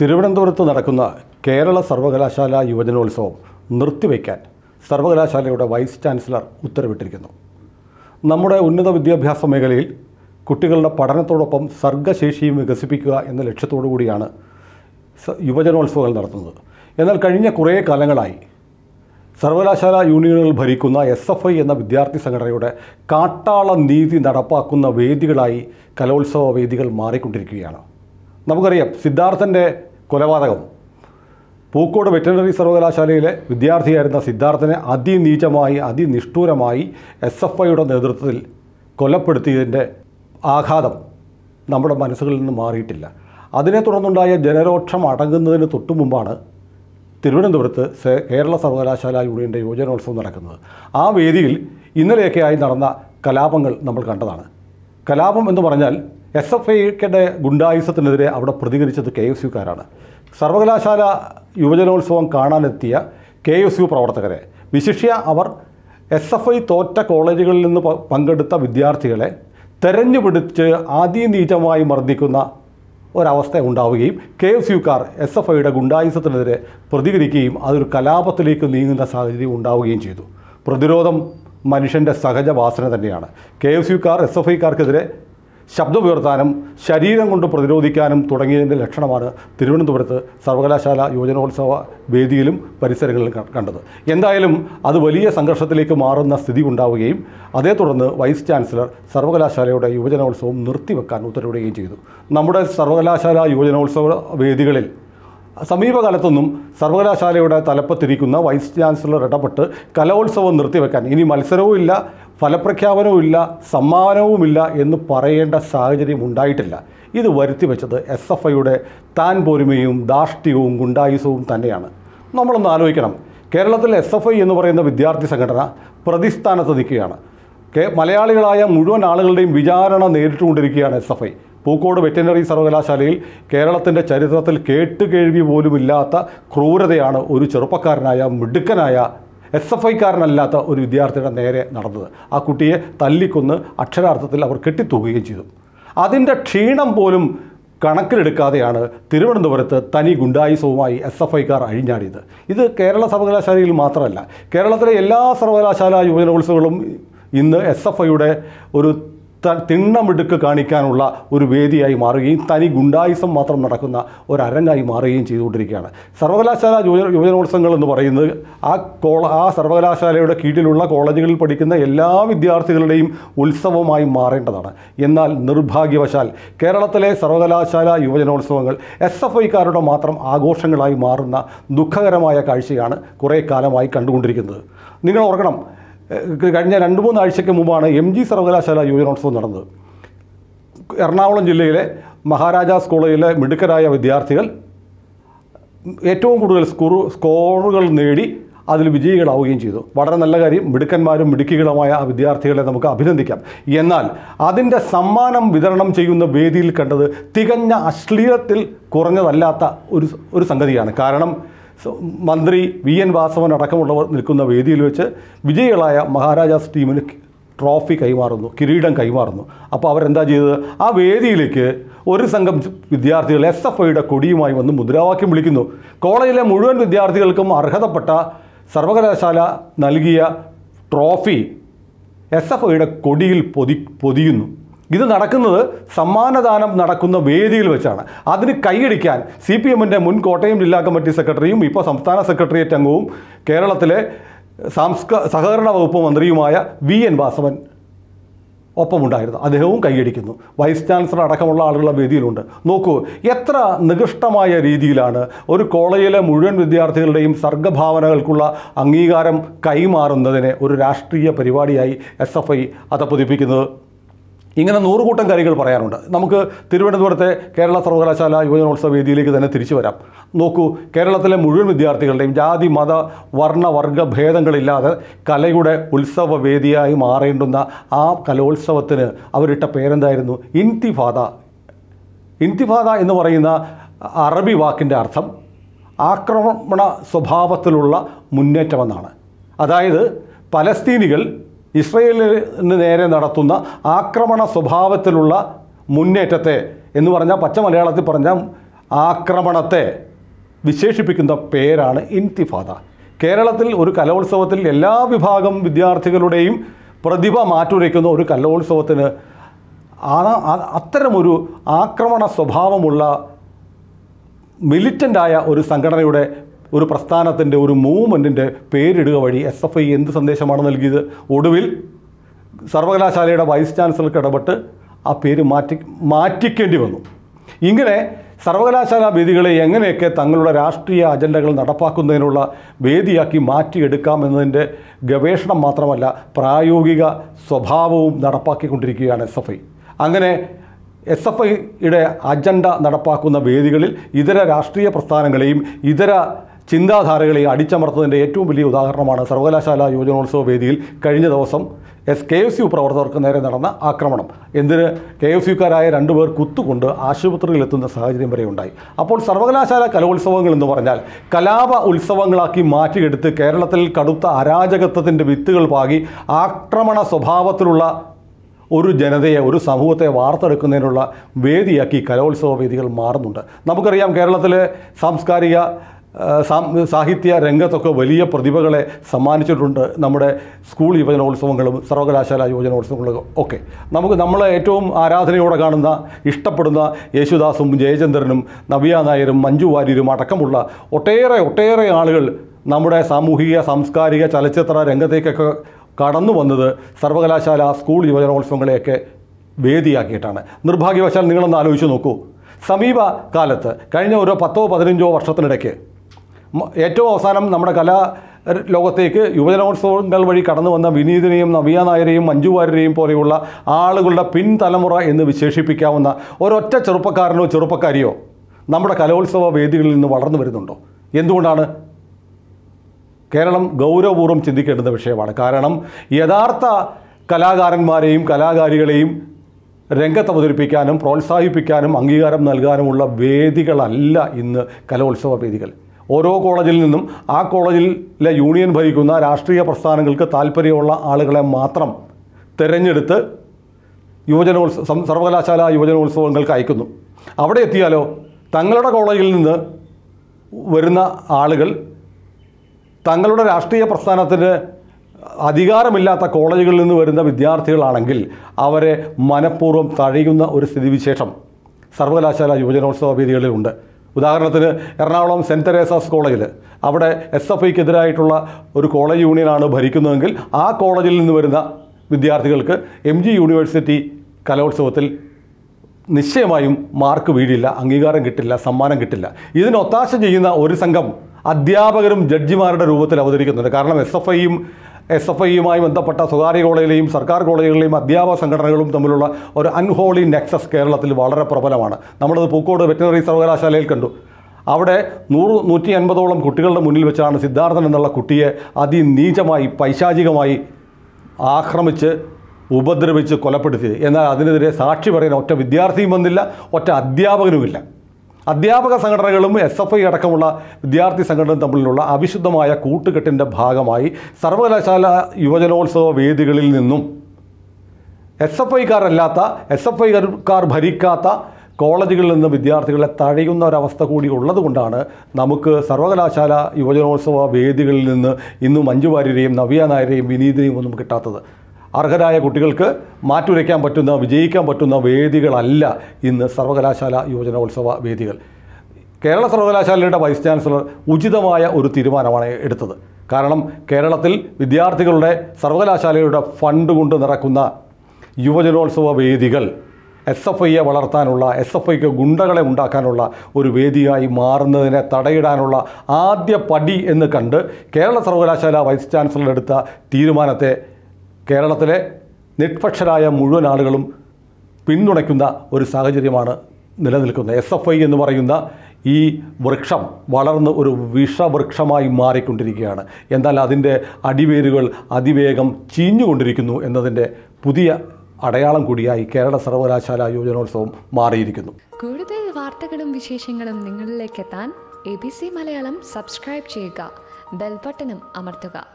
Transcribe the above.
തിരുവനന്തപുരത്ത് നടക്കുന്ന കേരള സർവകലാശാല യുവജനോത്സവം നിർത്തിവയ്ക്കാൻ സർവകലാശാലയുടെ വൈസ് ചാൻസലർ ഉത്തരവിട്ടിരിക്കുന്നു നമ്മുടെ ഉന്നത വിദ്യാഭ്യാസ മേഖലയിൽ കുട്ടികളുടെ പഠനത്തോടൊപ്പം സർഗശേഷിയും വികസിപ്പിക്കുക എന്ന ലക്ഷ്യത്തോടു കൂടിയാണ് യുവജനോത്സവങ്ങൾ നടത്തുന്നത് എന്നാൽ കഴിഞ്ഞ കുറേ കാലങ്ങളായി സർവകലാശാല യൂണിയനുകൾ ഭരിക്കുന്ന എസ് എഫ് ഐ എന്ന വിദ്യാർത്ഥി സംഘടനയുടെ കാട്ടാള നീതി നടപ്പാക്കുന്ന വേദികളായി കലോത്സവ വേദികൾ മാറിക്കൊണ്ടിരിക്കുകയാണ് നമുക്കറിയാം സിദ്ധാർത്ഥൻ്റെ കൊലപാതകം പൂക്കോട് വെറ്റിനറി സർവകലാശാലയിലെ വിദ്യാർത്ഥിയായിരുന്ന സിദ്ധാർത്ഥനെ അതിനീചമായി അതിനിഷ്ഠൂരമായി എസ് എഫ് ഐയുടെ നേതൃത്വത്തിൽ കൊലപ്പെടുത്തിയതിൻ്റെ ആഘാതം നമ്മുടെ മനസ്സുകളിൽ നിന്ന് മാറിയിട്ടില്ല അതിനെ തുടർന്നുണ്ടായ ജനരോക്ഷം അടങ്ങുന്നതിന് തൊട്ടു മുമ്പാണ് തിരുവനന്തപുരത്ത് കേരള സർവകലാശാല യൂണിയൻ്റെ യുവജനോത്സവം നടക്കുന്നത് ആ വേദിയിൽ ഇന്നലെയൊക്കെയായി നടന്ന കലാപങ്ങൾ നമ്മൾ കണ്ടതാണ് കലാപം എന്ന് പറഞ്ഞാൽ എസ് എഫ് ഐക്കിൻ്റെ ഗുണ്ടായുസത്തിനെതിരെ അവിടെ പ്രതികരിച്ചത് കെ എസ് യുക്കാരാണ് സർവകലാശാല യുവജനോത്സവം കാണാനെത്തിയ കെ എസ് യു പ്രവർത്തകരെ വിശിഷ്യ അവർ എസ് എഫ് ഐ തോറ്റ കോളേജുകളിൽ നിന്ന് പങ്കെടുത്ത വിദ്യാർത്ഥികളെ തെരഞ്ഞുപിടിച്ച് ആദിനീചമായി മർദ്ദിക്കുന്ന ഒരവസ്ഥ ഉണ്ടാവുകയും കെ എസ് യുക്കാർ എസ് എഫ് ഐയുടെ ഗുണ്ടായുസത്തിനെതിരെ പ്രതികരിക്കുകയും അതൊരു കലാപത്തിലേക്ക് നീങ്ങുന്ന സാഹചര്യം ഉണ്ടാവുകയും ചെയ്തു പ്രതിരോധം മനുഷ്യൻ്റെ സഹജ വാസന തന്നെയാണ് കെ എസ് യുക്കാർ എസ് എഫ് ഐക്കാർക്കെതിരെ ശബ്ദമുയർത്താനും ശരീരം കൊണ്ട് പ്രതിരോധിക്കാനും തുടങ്ങിയതിൻ്റെ ലക്ഷണമാണ് തിരുവനന്തപുരത്ത് സർവകലാശാല യുവജനോത്സവ വേദിയിലും പരിസരങ്ങളിലും കണ്ടത് എന്തായാലും അത് വലിയ സംഘർഷത്തിലേക്ക് മാറുന്ന സ്ഥിതി ഉണ്ടാവുകയും അതേ തുടർന്ന് വൈസ് ചാൻസലർ സർവകലാശാലയുടെ യുവജനോത്സവം നിർത്തിവെക്കാൻ ഉത്തരവിടുകയും ചെയ്തു നമ്മുടെ സർവകലാശാല യുവജനോത്സവ വേദികളിൽ സമീപകാലത്തൊന്നും സർവകലാശാലയുടെ തലപ്പത്തിരിക്കുന്ന വൈസ് ചാൻസലർ ഇടപെട്ട് കലോത്സവം നിർത്തിവെക്കാൻ ഇനി മത്സരവും ഇല്ല ഇല്ല സമ്മാനവുമില്ല എന്ന് പറയേണ്ട സാഹചര്യം ഉണ്ടായിട്ടില്ല ഇത് വരുത്തി വെച്ചത് എസ് എഫ് ഐയുടെ താൻ പോരുമയും ധാർഷ്ട്യവും ഗുണ്ടായുസവും തന്നെയാണ് നമ്മളൊന്ന് ആലോചിക്കണം കേരളത്തിൽ എസ് എഫ് ഐ എന്ന് പറയുന്ന വിദ്യാർത്ഥി സംഘടന പ്രതിസ്ഥാനത്ത് നിൽക്കുകയാണ് മലയാളികളായ മുഴുവൻ ആളുകളുടെയും വിചാരണ നേരിട്ടുകൊണ്ടിരിക്കുകയാണ് S F I Pookode veterinary സർവകലാശാലയിൽ കേരളത്തിൻ്റെ ചരിത്രത്തിൽ കേട്ടുകേഴ്വി പോലുമില്ലാത്ത ക്രൂരതയാണ് ഒരു ചെറുപ്പക്കാരനായ മിടുക്കനായ എസ് എഫ് ഐക്കാരനല്ലാത്ത ഒരു വിദ്യാർത്ഥിയുടെ നേരെ നടന്നത് ആ കുട്ടിയെ തല്ലിക്കൊന്ന് അക്ഷരാർത്ഥത്തിൽ അവർ കെട്ടിത്തൂകുകയും ചെയ്തു അതിൻ്റെ ക്ഷീണം പോലും കണക്കിലെടുക്കാതെയാണ് തിരുവനന്തപുരത്ത് തനി ഗുണ്ടായുസവുമായി എസ് എഫ് ഐക്കാർ അഴിഞ്ഞാടിയത് ഇത് കേരള സർവകലാശാലയിൽ മാത്രമല്ല കേരളത്തിലെ എല്ലാ സർവകലാശാല യുവജനോത്സവങ്ങളും ഇന്ന് എസ് എഫ് ഐയുടെ ഒരു തിണ്ണമിടുക്ക് കാണിക്കാനുള്ള ഒരു വേദിയായി മാറുകയും തനി ഗുണ്ടായുസം മാത്രം നടക്കുന്ന ഒരു അരങ്ങായി മാറുകയും ചെയ്തുകൊണ്ടിരിക്കുകയാണ് സർവകലാശാല യുവജനോത്സവങ്ങൾ എന്ന് പറയുന്നത് ആ കോ ആ സർവകലാശാലയുടെ കീഴിലുള്ള കോളേജുകളിൽ പഠിക്കുന്ന എല്ലാ വിദ്യാർത്ഥികളുടെയും ഉത്സവമായി മാറേണ്ടതാണ് എന്നാൽ നിർഭാഗ്യവശാൽ കേരളത്തിലെ സർവകലാശാല യുവജനോത്സവങ്ങൾ എസ് എഫ് ഐക്കാരുടെ മാത്രം ആഘോഷങ്ങളായി മാറുന്ന ദുഃഖകരമായ കാഴ്ചയാണ് കുറേ കാലമായി കണ്ടുകൊണ്ടിരിക്കുന്നത് നിങ്ങൾ ഓർക്കണം കഴിഞ്ഞ രണ്ട് മൂന്ന് ആഴ്ചയ്ക്ക് മുമ്പാണ് എം ജി സർവകലാശാല യുവജനോത്സവം നടന്നത് എറണാകുളം ജില്ലയിലെ മഹാരാജാസ് കോളേജിലെ മിടുക്കരായ വിദ്യാർത്ഥികൾ ഏറ്റവും കൂടുതൽ സ്കൂർ സ്കോറുകൾ നേടി അതിൽ വിജയികളാവുകയും ചെയ്തു വളരെ നല്ല കാര്യം മിടുക്കന്മാരും മിടുക്കികളുമായ ആ വിദ്യാർത്ഥികളെ നമുക്ക് അഭിനന്ദിക്കാം എന്നാൽ അതിൻ്റെ സമ്മാനം വിതരണം ചെയ്യുന്ന വേദിയിൽ കണ്ടത് തികഞ്ഞ അശ്ലീലത്തിൽ കുറഞ്ഞതല്ലാത്ത ഒരു ഒരു സംഗതിയാണ് കാരണം മന്ത്രി വി എൻ വാസവൻ അടക്കമുള്ളവർ നിൽക്കുന്ന വേദിയിൽ വെച്ച് വിജയികളായ മഹാരാജാസ് ടീമിന് ട്രോഫി കൈമാറുന്നു കിരീടം കൈമാറുന്നു അപ്പോൾ അവരെന്താ ചെയ്തത് ആ വേദിയിലേക്ക് ഒരു സംഘം വിദ്യാർത്ഥികൾ എസ് എഫ് ഐയുടെ കൊടിയുമായി വന്ന് മുദ്രാവാക്യം വിളിക്കുന്നു കോളേജിലെ മുഴുവൻ വിദ്യാർത്ഥികൾക്കും അർഹതപ്പെട്ട സർവകലാശാല നൽകിയ ട്രോഫി എസ് എഫ് ഐയുടെ കൊടിയിൽ പൊതി പൊതിയുന്നു ഇത് നടക്കുന്നത് സമ്മാനദാനം നടക്കുന്ന വേദിയിൽ വെച്ചാണ് അതിന് കൈയടിക്കാൻ സി പി എമ്മിൻ്റെ മുൻ കോട്ടയം ജില്ലാ കമ്മിറ്റി സെക്രട്ടറിയും ഇപ്പോൾ സംസ്ഥാന സെക്രട്ടേറിയറ്റ് അംഗവും കേരളത്തിലെ സാംസ്ക സഹകരണ വകുപ്പ് മന്ത്രിയുമായ വി എൻ വാസവൻ ഒപ്പമുണ്ടായിരുന്നു അദ്ദേഹവും കൈയടിക്കുന്നു വൈസ് ചാൻസലർ അടക്കമുള്ള ആളുകളുടെ വേദിയിലുണ്ട് നോക്കൂ എത്ര നികൃഷ്ടമായ രീതിയിലാണ് ഒരു കോളേജിലെ മുഴുവൻ വിദ്യാർത്ഥികളുടെയും സർഗഭാവനകൾക്കുള്ള അംഗീകാരം കൈമാറുന്നതിനെ ഒരു രാഷ്ട്രീയ പരിപാടിയായി എസ് എഫ് ഐ അതപ്പൊതിപ്പിക്കുന്നത് ഇങ്ങനെ നൂറുകൂട്ടം കാര്യങ്ങൾ പറയാനുണ്ട് നമുക്ക് തിരുവനന്തപുരത്തെ കേരള സർവകലാശാല യുവജനോത്സവ വേദിയിലേക്ക് തന്നെ തിരിച്ചു വരാം നോക്കൂ കേരളത്തിലെ മുഴുവൻ വിദ്യാർത്ഥികളുടെയും ജാതി മത വർണ്ണവർഗ ഭേദങ്ങളില്ലാതെ കലയുടെ ഉത്സവ വേദിയായി മാറേണ്ടുന്ന ആ കലോത്സവത്തിന് അവരിട്ട പേരെന്തായിരുന്നു ഇൻതിഫാദ ഇൻതിഫാദ എന്ന് പറയുന്ന അറബി വാക്കിൻ്റെ അർത്ഥം ആക്രമണ സ്വഭാവത്തിലുള്ള മുന്നേറ്റമെന്നാണ് അതായത് പലസ്തീനികൾ ഇസ്രയേലിന് നേരെ നടത്തുന്ന ആക്രമണ സ്വഭാവത്തിലുള്ള മുന്നേറ്റത്തെ എന്ന് പറഞ്ഞാൽ പച്ച മലയാളത്തിൽ പറഞ്ഞ ആക്രമണത്തെ വിശേഷിപ്പിക്കുന്ന പേരാണ് ഇൻതിഫാദ കേരളത്തിൽ ഒരു കലോത്സവത്തിൽ എല്ലാ വിഭാഗം വിദ്യാർത്ഥികളുടെയും പ്രതിഭ മാറ്റുരയ്ക്കുന്ന ഒരു കലോത്സവത്തിന് അത്തരമൊരു ആക്രമണ സ്വഭാവമുള്ള മിലിറ്റൻ്റായ ഒരു സംഘടനയുടെ ഒരു പ്രസ്ഥാനത്തിൻ്റെ ഒരു മൂവ്മെൻറ്റിൻ്റെ പേരിടുക വഴി എസ് എഫ് ഐ എന്ത് സന്ദേശമാണ് നൽകിയത് ഒടുവിൽ സർവകലാശാലയുടെ വൈസ് ചാൻസലർക്ക് ഇടപെട്ട് ആ പേര് മാറ്റി മാറ്റിക്കേണ്ടി വന്നു ഇങ്ങനെ സർവകലാശാല വേദികളെ എങ്ങനെയൊക്കെ തങ്ങളുടെ രാഷ്ട്രീയ അജണ്ടകൾ നടപ്പാക്കുന്നതിനുള്ള വേദിയാക്കി മാറ്റിയെടുക്കാം എന്നതിൻ്റെ ഗവേഷണം മാത്രമല്ല പ്രായോഗിക സ്വഭാവവും നടപ്പാക്കിക്കൊണ്ടിരിക്കുകയാണ് എസ് എഫ് ഐ അങ്ങനെ എസ് എഫ് ഐയുടെ അജണ്ട നടപ്പാക്കുന്ന വേദികളിൽ ഇതര രാഷ്ട്രീയ പ്രസ്ഥാനങ്ങളെയും ഇതര ചിന്താധാരകളെ അടിച്ചമർത്തതിൻ്റെ ഏറ്റവും വലിയ ഉദാഹരണമാണ് സർവകലാശാല യുവജനോത്സവ വേദിയിൽ കഴിഞ്ഞ ദിവസം എസ് കെ എഫ് യു പ്രവർത്തകർക്ക് നേരെ നടന്ന ആക്രമണം എന്തിന് കെ എഫ് യുക്കാരായ രണ്ടുപേർ കുത്തുകൊണ്ട് ആശുപത്രിയിലെത്തുന്ന സാഹചര്യം വരെ ഉണ്ടായി അപ്പോൾ സർവകലാശാല കലോത്സവങ്ങൾ എന്ന് പറഞ്ഞാൽ കലാപ ഉത്സവങ്ങളാക്കി മാറ്റിയെടുത്ത് കേരളത്തിൽ കടുത്ത അരാജകത്വത്തിൻ്റെ വിത്തുകൾ പാകി ആക്രമണ സ്വഭാവത്തിലുള്ള ഒരു ജനതയെ ഒരു സമൂഹത്തെ വാർത്തെടുക്കുന്നതിനുള്ള വേദിയാക്കി കലോത്സവ വേദികൾ മാറുന്നുണ്ട് നമുക്കറിയാം കേരളത്തിലെ സാംസ്കാരിക സാഹിത്യ രംഗത്തൊക്കെ വലിയ പ്രതിഭകളെ സമ്മാനിച്ചിട്ടുണ്ട് നമ്മുടെ സ്കൂൾ യുവജനോത്സവങ്ങളും സർവകലാശാല യുവജനോത്സവങ്ങളും ഒക്കെ നമുക്ക് നമ്മളെ ഏറ്റവും ആരാധനയോടെ കാണുന്ന ഇഷ്ടപ്പെടുന്ന യേശുദാസും ജയചന്ദ്രനും നവ്യ നായരും മഞ്ജു വാര്യരും അടക്കമുള്ള ഒട്ടേറെ ഒട്ടേറെ ആളുകൾ നമ്മുടെ സാമൂഹിക സാംസ്കാരിക ചലച്ചിത്ര രംഗത്തേക്കൊക്കെ കടന്നു വന്നത് സർവകലാശാല സ്കൂൾ യുവജനോത്സവങ്ങളെയൊക്കെ വേദിയാക്കിയിട്ടാണ് നിർഭാഗ്യവശാൽ നിങ്ങളൊന്ന് ആലോചിച്ച് നോക്കൂ സമീപ കാലത്ത് കഴിഞ്ഞ ഓരോ പത്തോ പതിനഞ്ചോ വർഷത്തിനിടയ്ക്ക് ഏറ്റവും അവസാനം നമ്മുടെ കലാ ലോകത്തേക്ക് യുവജനോത്സവങ്ങൾ വഴി കടന്നു വന്ന വിനീതിനെയും നവിയ നായരെയും മഞ്ജു പോലെയുള്ള ആളുകളുടെ പിൻതലമുറ എന്ന് വിശേഷിപ്പിക്കാവുന്ന ഒരൊറ്റ ചെറുപ്പക്കാരനോ ചെറുപ്പക്കാരിയോ നമ്മുടെ കലോത്സവ വേദികളിൽ നിന്ന് വളർന്നു വരുന്നുണ്ടോ എന്തുകൊണ്ടാണ് കേരളം ഗൗരവപൂർവ്വം ചിന്തിക്കേണ്ടുന്ന വിഷയമാണ് കാരണം യഥാർത്ഥ കലാകാരന്മാരെയും കലാകാരികളെയും രംഗത്ത് അവതരിപ്പിക്കാനും പ്രോത്സാഹിപ്പിക്കാനും അംഗീകാരം നൽകാനുമുള്ള വേദികളല്ല ഇന്ന് കലോത്സവ വേദികൾ ഓരോ കോളേജിൽ നിന്നും ആ കോളേജിലെ യൂണിയൻ ഭരിക്കുന്ന രാഷ്ട്രീയ പ്രസ്ഥാനങ്ങൾക്ക് താല്പര്യമുള്ള ആളുകളെ മാത്രം തിരഞ്ഞെടുത്ത് യുവജനോത്സവം സർവകലാശാല യുവജനോത്സവങ്ങൾക്ക് അയക്കുന്നു അവിടെ എത്തിയാലോ തങ്ങളുടെ കോളേജിൽ നിന്ന് വരുന്ന ആളുകൾ തങ്ങളുടെ രാഷ്ട്രീയ പ്രസ്ഥാനത്തിന് അധികാരമില്ലാത്ത കോളേജുകളിൽ നിന്ന് വരുന്ന വിദ്യാർത്ഥികളാണെങ്കിൽ അവരെ മനഃപൂർവ്വം തഴയുന്ന ഒരു സ്ഥിതിവിശേഷം സർവകലാശാല യുവജനോത്സവ വേദികളിലുണ്ട് ഉദാഹരണത്തിന് എറണാകുളം സെൻറ് തെരേസാസ് കോളേജിൽ അവിടെ എസ് എഫ് ഐക്കെതിരായിട്ടുള്ള ഒരു കോളേജ് യൂണിയനാണ് ഭരിക്കുന്നതെങ്കിൽ ആ കോളേജിൽ നിന്ന് വരുന്ന വിദ്യാർത്ഥികൾക്ക് എം ജി യൂണിവേഴ്സിറ്റി കലോത്സവത്തിൽ നിശ്ചയമായും മാർക്ക് വീഴില്ല അംഗീകാരം കിട്ടില്ല സമ്മാനം കിട്ടില്ല ഇതിനൊത്താശ ചെയ്യുന്ന ഒരു സംഘം അധ്യാപകരും ജഡ്ജിമാരുടെ രൂപത്തിൽ അവതരിക്കുന്നുണ്ട് കാരണം എസ് എഫ് ഐയും എസ് എഫ് ഐയുമായി ബന്ധപ്പെട്ട സ്വകാര്യ കോളേജിലെയും സർക്കാർ കോളേജുകളിലെയും അധ്യാപക സംഘടനകളും തമ്മിലുള്ള ഒരു അൺഹോളി നെക്സസ് കേരളത്തിൽ വളരെ പ്രബലമാണ് നമ്മളത് പൂക്കോട് വെറ്റിനറി സർവകലാശാലയിൽ കണ്ടു അവിടെ നൂറ് നൂറ്റി അൻപതോളം കുട്ടികളുടെ മുന്നിൽ വെച്ചാണ് സിദ്ധാർത്ഥൻ എന്നുള്ള കുട്ടിയെ അതിനീചമായി പൈശാചികമായി ആക്രമിച്ച് ഉപദ്രവിച്ച് കൊലപ്പെടുത്തിയത് എന്നാൽ അതിനെതിരെ സാക്ഷി പറയുന്ന ഒറ്റ വിദ്യാർത്ഥിയും വന്നില്ല ഒറ്റ അധ്യാപകനുമില്ല അധ്യാപക സംഘടനകളും എസ് എഫ് ഐ അടക്കമുള്ള വിദ്യാർത്ഥി സംഘടനയും തമ്മിലുള്ള അവിശുദ്ധമായ കൂട്ടുകെട്ടിൻ്റെ ഭാഗമായി സർവകലാശാല യുവജനോത്സവ വേദികളിൽ നിന്നും എസ് എഫ് ഐക്കാരല്ലാത്ത എസ് എഫ് ഐക്കാർ ഭരിക്കാത്ത കോളേജുകളിൽ നിന്ന് വിദ്യാർത്ഥികളെ തഴയുന്ന ഒരവസ്ഥ കൂടി ഉള്ളതുകൊണ്ടാണ് നമുക്ക് സർവകലാശാല യുവജനോത്സവ വേദികളിൽ നിന്ന് ഇന്നും മഞ്ജു നവ്യാനായരെയും നവ്യ വിനീതിനെയും ഒന്നും കിട്ടാത്തത് അർഹരായ കുട്ടികൾക്ക് മാറ്റുരയ്ക്കാൻ പറ്റുന്ന വിജയിക്കാൻ പറ്റുന്ന വേദികളല്ല ഇന്ന് സർവകലാശാല യുവജനോത്സവ വേദികൾ കേരള സർവകലാശാലയുടെ വൈസ് ചാൻസലർ ഉചിതമായ ഒരു തീരുമാനമാണ് എടുത്തത് കാരണം കേരളത്തിൽ വിദ്യാർത്ഥികളുടെ സർവകലാശാലയുടെ ഫണ്ട് കൊണ്ട് നിറക്കുന്ന യുവജനോത്സവ വേദികൾ എസ് എഫ് ഐയെ വളർത്താനുള്ള എസ് എഫ് ഐക്ക് ഗുണ്ടകളെ ഉണ്ടാക്കാനുള്ള ഒരു വേദിയായി മാറുന്നതിനെ തടയിടാനുള്ള ആദ്യ പടി എന്ന് കണ്ട് കേരള സർവകലാശാല വൈസ് ചാൻസലർ എടുത്ത തീരുമാനത്തെ കേരളത്തിലെ നിഷ്പക്ഷരായ മുഴുവൻ ആളുകളും പിന്തുണയ്ക്കുന്ന ഒരു സാഹചര്യമാണ് നിലനിൽക്കുന്നത് എസ് എഫ് ഐ എന്ന് പറയുന്ന ഈ വൃക്ഷം വളർന്ന് ഒരു വിഷവൃക്ഷമായി മാറിക്കൊണ്ടിരിക്കുകയാണ് എന്നാൽ അതിൻ്റെ അടിവേരുകൾ അതിവേഗം ചീഞ്ഞുകൊണ്ടിരിക്കുന്നു എന്നതിൻ്റെ പുതിയ അടയാളം കൂടിയായി കേരള സർവകലാശാല യുവജനോത്സവം മാറിയിരിക്കുന്നു കൂടുതൽ വാർത്തകളും വിശേഷങ്ങളും നിങ്ങളിലേക്ക് എത്താൻ A B C Malayalam subscribe ചെയ്യുക ബെൽബട്ടനും അമർത്തുക